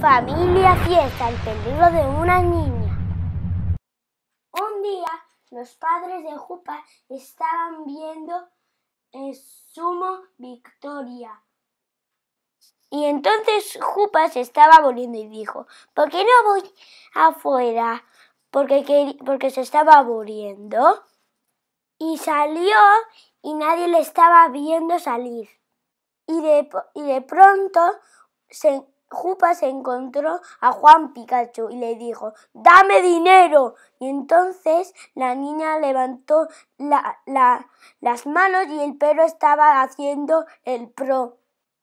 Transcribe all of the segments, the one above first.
Familia Fiesta, el peligro de una niña. Un día, los padres de Jupa estaban viendo el sumo Victoria. Y entonces Jupa se estaba volviendo y dijo, ¿por qué no voy afuera? Porque, porque se estaba aburriendo. Y salió y nadie le estaba viendo salir. Y de, y de pronto se Jupa se encontró a Juan Pikachu y le dijo, dame dinero. Y entonces la niña levantó las manos y el perro estaba haciendo el pro.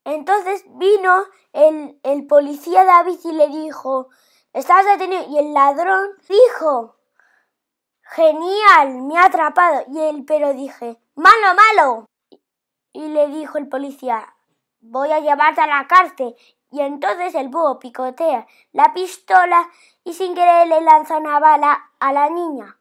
Entonces vino el, el policía David y le dijo, estás detenido. Y el ladrón dijo, genial, me ha atrapado. Y el perro dije, malo, malo. Y le dijo el policía, voy a llevarte a la cárcel y entonces el búho picotea la pistola y sin querer le lanza una bala a la niña.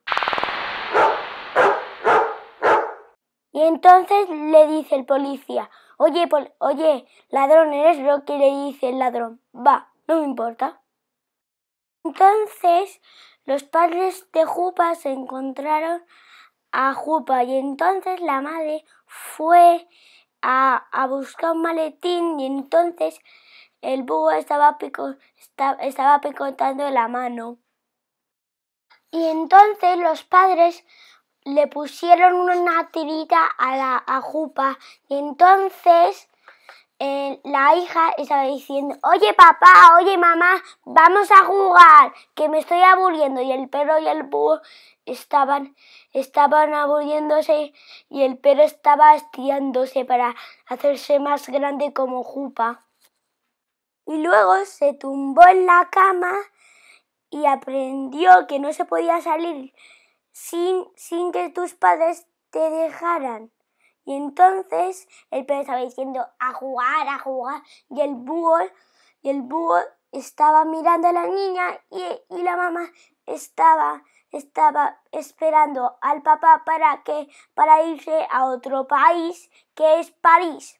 Y entonces le dice el policía, oye, oye, ladrón, eres lo que le dice el ladrón. Va, no me importa. Entonces los padres de Jupa se encontraron a Jupa y entonces la madre fue a, a buscar un maletín y entonces el búho estaba, picotando la mano. Y entonces los padres le pusieron una tirita a la jupa. Y entonces eh, la hija estaba diciendo, oye papá, oye mamá, vamos a jugar, que me estoy aburriendo. Y el perro y el búho estaban, estaban aburriéndose y el perro estaba estirándose para hacerse más grande como jupa y luego se tumbó en la cama y aprendió que no se podía salir sin, sin que tus padres te dejaran. Y entonces el perro estaba diciendo a jugar, a jugar, y el búho, y el búho estaba mirando a la niña y, y la mamá estaba, estaba esperando al papá para que para irse a otro país que es París.